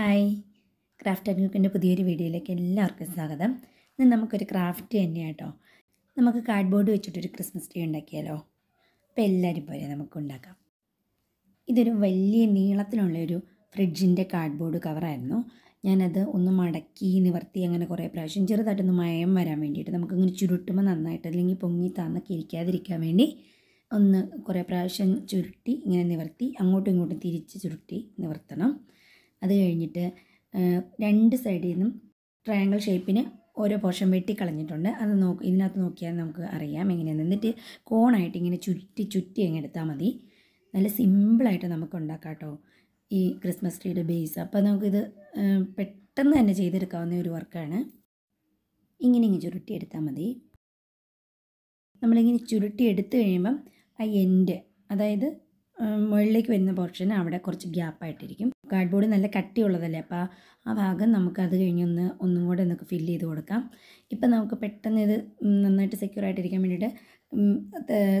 hi craft and കുക്കിൻ്റെ പുതിയൊരു വീഡിയോയിലേക്ക് എല്ലാവർക്കും സ്വാഗതം ഇന്ന് നമുക്കൊരു ക്രാഫ്റ്റ് തന്നെയാണ് കേട്ടോ നമുക്ക് കാർഡ്ബോർഡ് വെച്ചിട്ടൊരു ക്രിസ്മസ് ട്രീ ഉണ്ടാക്കിയാലോ അപ്പോൾ എല്ലാവരും പോലെ നമുക്ക് ഉണ്ടാക്കാം ഇതൊരു വലിയ നീളത്തിലുള്ളൊരു ഫ്രിഡ്ജിൻ്റെ കാർഡ്ബോർഡ് കവറായിരുന്നു ഞാനത് ഒന്ന് മടക്കി നിവർത്തി അങ്ങനെ കുറേ പ്രാവശ്യം ചെറുതായിട്ടൊന്ന് മയം വരാൻ വേണ്ടിയിട്ട് നമുക്കിങ്ങനെ ചുരുട്ടുമ്പോൾ നന്നായിട്ട് അല്ലെങ്കിൽ പൊങ്ങി താന്നൊക്കെ ഇരിക്കാതിരിക്കാൻ വേണ്ടി ഒന്ന് കുറേ പ്രാവശ്യം ചുരുട്ടി ഇങ്ങനെ നിവർത്തി അങ്ങോട്ടും ഇങ്ങോട്ടും തിരിച്ച് ചുരുട്ടി നിവർത്തണം അത് കഴിഞ്ഞിട്ട് രണ്ട് സൈഡിൽ നിന്നും ട്രയാങ്കിൾ ഷേപ്പിന് ഓരോ പോർഷൻ വെട്ടി കളഞ്ഞിട്ടുണ്ട് അത് നോക്ക് ഇതിനകത്ത് നോക്കിയാൽ നമുക്ക് അറിയാം എങ്ങനെയാണ് എന്നിട്ട് കോണായിട്ട് ഇങ്ങനെ ചുറ്റി ചുറ്റി അങ്ങ് എടുത്താൽ മതി നല്ല സിമ്പിളായിട്ട് നമുക്ക് ഉണ്ടാക്കാം കേട്ടോ ഈ ക്രിസ്മസ് ട്രീയുടെ ബേസ് അപ്പോൾ നമുക്കിത് പെട്ടെന്ന് തന്നെ ചെയ്തെടുക്കാവുന്ന ഒരു വർക്കാണ് ഇങ്ങനെ ഇങ്ങനെ എടുത്താൽ മതി നമ്മളിങ്ങനെ ചുരുട്ടി എടുത്തു കഴിയുമ്പം ആ എൻഡ് അതായത് മുകളിലേക്ക് വരുന്ന പോർഷൻ അവിടെ കുറച്ച് ഗ്യാപ്പായിട്ടിരിക്കും കാർഡ് ബോർഡ് നല്ല കട്ടിയുള്ളതല്ലേ അപ്പോൾ ആ ഭാഗം നമുക്ക് അത് കഴിഞ്ഞ് ഒന്ന് ഒന്നും കൂടെ നമുക്ക് ഫില്ല് ചെയ്ത് കൊടുക്കാം ഇപ്പം നമുക്ക് പെട്ടെന്ന് ഇത് നന്നായിട്ട് സെക്യൂർ ആയിട്ടിരിക്കാൻ വേണ്ടിയിട്ട്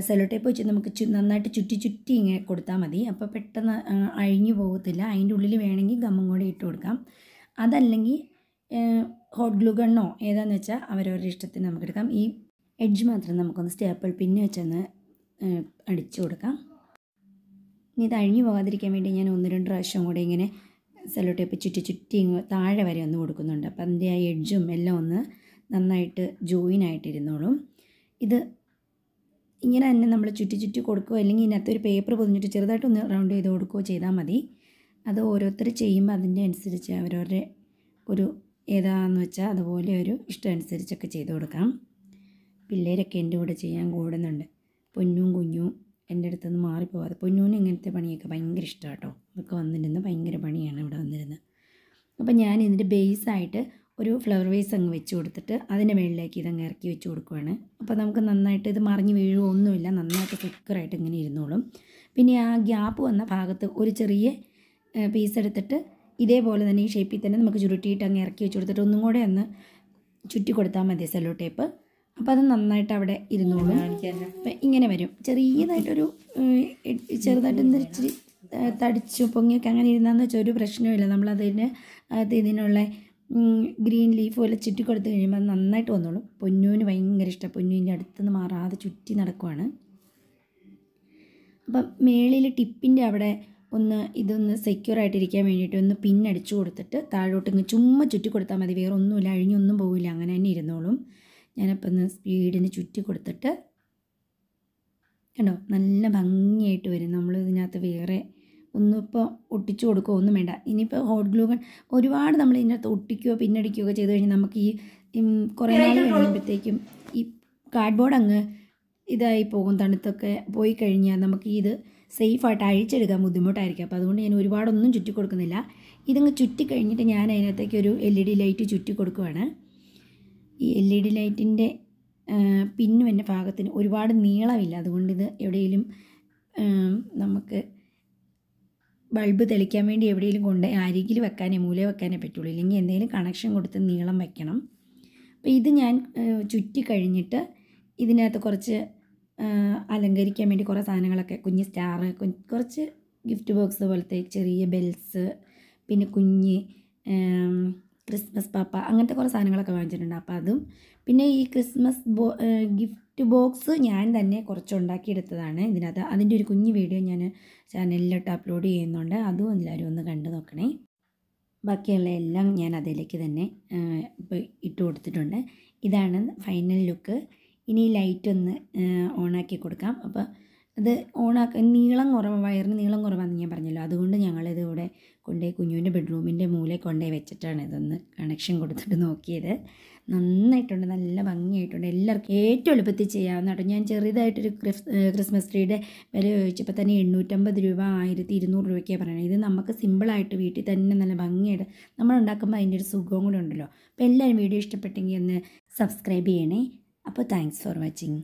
സെലോ ടേപ്പ് വെച്ച് നമുക്ക് ചു നന്നായിട്ട് ചുറ്റി ചുറ്റി ഇങ്ങനെ കൊടുത്താൽ മതി അപ്പോൾ പെട്ടെന്ന് അഴിഞ്ഞു പോകത്തില്ല അതിൻ്റെ ഉള്ളിൽ വേണമെങ്കിൽ ഗമ്മും കൂടെ ഇട്ട് കൊടുക്കാം അതല്ലെങ്കിൽ ഹോട്ട് ഗ്ലൂഗണ്ണോ ഏതാന്ന് വെച്ചാൽ അവരവരുടെ ഇഷ്ടത്തിന് നമുക്ക് എടുക്കാം ഈ എഡ്ജ് മാത്രം നമുക്കൊന്ന് സ്റ്റേപ്പിൾ പിന്നെ വെച്ചൊന്ന് അടിച്ചു കൊടുക്കാം ഇനി ഇത് അഴിഞ്ഞു പോകാതിരിക്കാൻ വേണ്ടി ഞാൻ ഒന്ന് രണ്ട് പ്രാവശ്യം കൂടെ ഇങ്ങനെ സെല്ലോ ടേപ്പ് ചുറ്റി ചുറ്റി താഴെ വരെ ഒന്ന് കൊടുക്കുന്നുണ്ട് അപ്പം അതിൻ്റെ ആ എഡ്ജും എല്ലാം ഒന്ന് നന്നായിട്ട് ജോയിൻ ആയിട്ടിരുന്നോളും ഇത് ഇങ്ങനെ തന്നെ നമ്മൾ ചുറ്റി ചുറ്റി കൊടുക്കുകയോ അല്ലെങ്കിൽ ഇതിനകത്ത് ഒരു പേപ്പർ പൊതിഞ്ഞിട്ട് ചെറുതായിട്ടൊന്ന് റൗണ്ട് ചെയ്ത് കൊടുക്കുകയോ ചെയ്താൽ മതി അത് ഓരോരുത്തർ ചെയ്യുമ്പോൾ അതിൻ്റെ അനുസരിച്ച് അവരവരുടെ ഒരു ഏതാന്ന് വെച്ചാൽ അതുപോലെ ഒരു ഇഷ്ടമനുസരിച്ചൊക്കെ ചെയ്ത് കൊടുക്കാം പിള്ളേരൊക്കെ എൻ്റെ കൂടെ ചെയ്യാൻ കൂടുന്നുണ്ട് പൊന്നും എൻ്റെ അടുത്തുനിന്ന് മാറിപ്പോവാതെ പൊന്നൂന് ഇങ്ങനത്തെ പണിയൊക്കെ ഭയങ്കര ഇഷ്ടമാണ് കേട്ടോ ഇതൊക്കെ വന്നിരുന്ന ഭയങ്കര പണിയാണ് ഇവിടെ വന്നിരുന്നത് അപ്പം ഞാൻ ഇതിൻ്റെ ബേസായിട്ട് ഒരു ഫ്ലവർ വേസ് അങ്ങ് വെച്ച് കൊടുത്തിട്ട് അതിൻ്റെ മുകളിലേക്ക് ഇതങ്ങ് ഇറക്കി വെച്ച് കൊടുക്കുവാണ് അപ്പോൾ നമുക്ക് നന്നായിട്ട് ഇത് മറിഞ്ഞ് വീഴുമോ ഒന്നുമില്ല നന്നായിട്ട് സെക്യൂറായിട്ട് ഇങ്ങനെ ഇരുന്നോളും പിന്നെ ആ ഗ്യാപ്പ് വന്ന ഭാഗത്ത് ഒരു ചെറിയ പീസ് എടുത്തിട്ട് ഇതേപോലെ തന്നെ ഈ ഷേപ്പിൽ തന്നെ നമുക്ക് ചുരുട്ടിയിട്ട് അങ്ങ് ഇറക്കി വെച്ച് കൊടുത്തിട്ട് ഒന്നും കൂടെ ഒന്ന് ചുറ്റി കൊടുത്താൽ മതി സെല്ലോ ടേപ്പ് അപ്പോൾ അത് നന്നായിട്ട് അവിടെ ഇരുന്നോളും അപ്പം ഇങ്ങനെ വരും ചെറിയതായിട്ടൊരു ചെറുതായിട്ട് ഇച്ചിരി തടിച്ചു പൊങ്ങിയൊക്കെ അങ്ങനെ ഇരുന്നാന്ന് വെച്ചാൽ ഒരു പ്രശ്നവുമില്ല നമ്മളതിന് അത് ഇതിനുള്ള ഗ്രീൻ ലീഫ് പോലെ ചുറ്റി കൊടുത്തു കഴിയുമ്പോൾ അത് നന്നായിട്ട് വന്നോളും പൊന്നൂന് ഭയങ്കര ഇഷ്ടമാണ് പൊന്നൂൻ്റെ അടുത്തുനിന്ന് മാറാതെ ചുറ്റി നടക്കുവാണ് അപ്പം മേളിൽ ടിപ്പിൻ്റെ അവിടെ ഒന്ന് ഇതൊന്ന് സെക്യൂർ ആയിട്ടിരിക്കാൻ വേണ്ടിയിട്ട് ഒന്ന് പിന്നടിച്ചു കൊടുത്തിട്ട് താഴോട്ട് ഇങ്ങ് ചുമ്മാ ചുറ്റി കൊടുത്താൽ മതി വേറെ ഒന്നുമില്ല അഴിഞ്ഞൊന്നും പോകില്ല അങ്ങനെ തന്നെ ഇരുന്നോളും ഞാനപ്പോൾ ഒന്ന് സ്പീഡിന് ചുറ്റി കൊടുത്തിട്ട് കണ്ടോ നല്ല ഭംഗിയായിട്ട് വരും നമ്മൾ ഇതിനകത്ത് വേറെ ഒന്നും ഇപ്പോൾ ഒട്ടിച്ചു കൊടുക്കുക ഒന്നും വേണ്ട ഇനിയിപ്പോൾ ഹോട്ട് ഗ്ലൂ ഒരുപാട് നമ്മൾ ഇതിനകത്ത് ഒട്ടിക്കുകയോ പിന്നടിക്കുകയോ ചെയ്ത് കഴിഞ്ഞാൽ നമുക്ക് ഈ കുറേ നാൾ കഴിയുമ്പോഴത്തേക്കും ഈ കാർഡ്ബോർഡ് അങ്ങ് ഇതായി പോകും തണുത്തൊക്കെ പോയി കഴിഞ്ഞാൽ നമുക്ക് ഇത് സേഫായിട്ട് അഴിച്ചെടുക്കാൻ ബുദ്ധിമുട്ടായിരിക്കും അപ്പോൾ അതുകൊണ്ട് ഞാൻ ഒരുപാടൊന്നും ചുറ്റി കൊടുക്കുന്നില്ല ഇതങ്ങ് ചുറ്റി കഴിഞ്ഞിട്ട് ഞാൻ അതിനകത്തേക്ക് ഒരു എൽ ഇ ഡി ലൈറ്റ് ചുറ്റി കൊടുക്കുവാണ് ഈ എൽ ഇ ഡി ലൈറ്റിൻ്റെ പിന്നും എൻ്റെ ഭാഗത്തിന് ഒരുപാട് നീളമില്ല അതുകൊണ്ട് ഇത് എവിടെയെങ്കിലും നമുക്ക് ബൾബ് തെളിക്കാൻ വേണ്ടി എവിടെയെങ്കിലും കൊണ്ട് അരികിൽ വെക്കാനേ മൂല വെക്കാനേ പറ്റുള്ളൂ ഇല്ലെങ്കിൽ എന്തെങ്കിലും കണക്ഷൻ കൊടുത്ത് നീളം വെക്കണം അപ്പോൾ ഇത് ഞാൻ ചുറ്റി കഴിഞ്ഞിട്ട് ഇതിനകത്ത് കുറച്ച് അലങ്കരിക്കാൻ വേണ്ടി കുറേ സാധനങ്ങളൊക്കെ കുഞ്ഞ് സ്റ്റാർ കുറച്ച് ഗിഫ്റ്റ് ബോക്സ് പോലത്തെ ചെറിയ ബെൽസ് പിന്നെ കുഞ്ഞ് ക്രിസ്മസ് പാപ്പ അങ്ങനത്തെ കുറേ സാധനങ്ങളൊക്കെ വാങ്ങിച്ചിട്ടുണ്ട് അപ്പോൾ അതും പിന്നെ ഈ ക്രിസ്മസ് ബോ ഗിഫ്റ്റ് ബോക്സ് ഞാൻ തന്നെ കുറച്ച് ഉണ്ടാക്കിയെടുത്തതാണ് ഇതിനകത്ത് അതിൻ്റെ ഒരു കുഞ്ഞു വീഡിയോ ഞാൻ ചാനലിലോട്ട് അപ്ലോഡ് ചെയ്യുന്നുണ്ട് അതും എല്ലാവരും ഒന്ന് കണ്ടു നോക്കണേ ബാക്കിയുള്ള എല്ലാം ഞാൻ അതിലേക്ക് തന്നെ ഇപ്പോൾ ഇട്ട് കൊടുത്തിട്ടുണ്ട് ഇതാണ് ഫൈനൽ ലുക്ക് ഇനി ലൈറ്റ് ഒന്ന് ഓണാക്കി കൊടുക്കാം അപ്പോൾ അത് ഓണാക്ക നീളം കുറവ് വയറിന് നീളം കുറവാണെന്ന് ഞാൻ പറഞ്ഞല്ലോ അതുകൊണ്ട് ഞങ്ങളിത് കൊണ്ടുപോയി കുഞ്ഞുവിൻ്റെ ബെഡ്റൂമിൻ്റെ മൂലെ കൊണ്ടുപോയി വെച്ചിട്ടാണ് ഇതൊന്ന് കണക്ഷൻ കൊടുത്തിട്ട് നോക്കിയത് നന്നായിട്ടുണ്ട് നല്ല ഭംഗിയായിട്ടുണ്ട് എല്ലാവർക്കും ഏറ്റവും എളുപ്പത്തിൽ ചെയ്യാവുന്നതാണ് ഞാൻ ചെറുതായിട്ടൊരു ക്രിസ്മസ് ട്രീയുടെ വില ചോദിച്ചപ്പോൾ തന്നെ എണ്ണൂറ്റമ്പത് രൂപ ആയിരത്തി ഇരുന്നൂറ് രൂപയ്ക്കാണ് പറയുന്നത് ഇത് നമുക്ക് സിമ്പിളായിട്ട് വീട്ടിൽ തന്നെ നല്ല ഭംഗിയായിട്ട് നമ്മൾ ഉണ്ടാക്കുമ്പോൾ അതിൻ്റെ ഒരു സുഖവും കൂടെ ഉണ്ടല്ലോ അപ്പോൾ എല്ലാവരും വീഡിയോ ഇഷ്ടപ്പെട്ടെങ്കിൽ ഒന്ന് സബ്സ്ക്രൈബ് ചെയ്യണേ അപ്പോൾ താങ്ക്സ് ഫോർ വാച്ചിങ്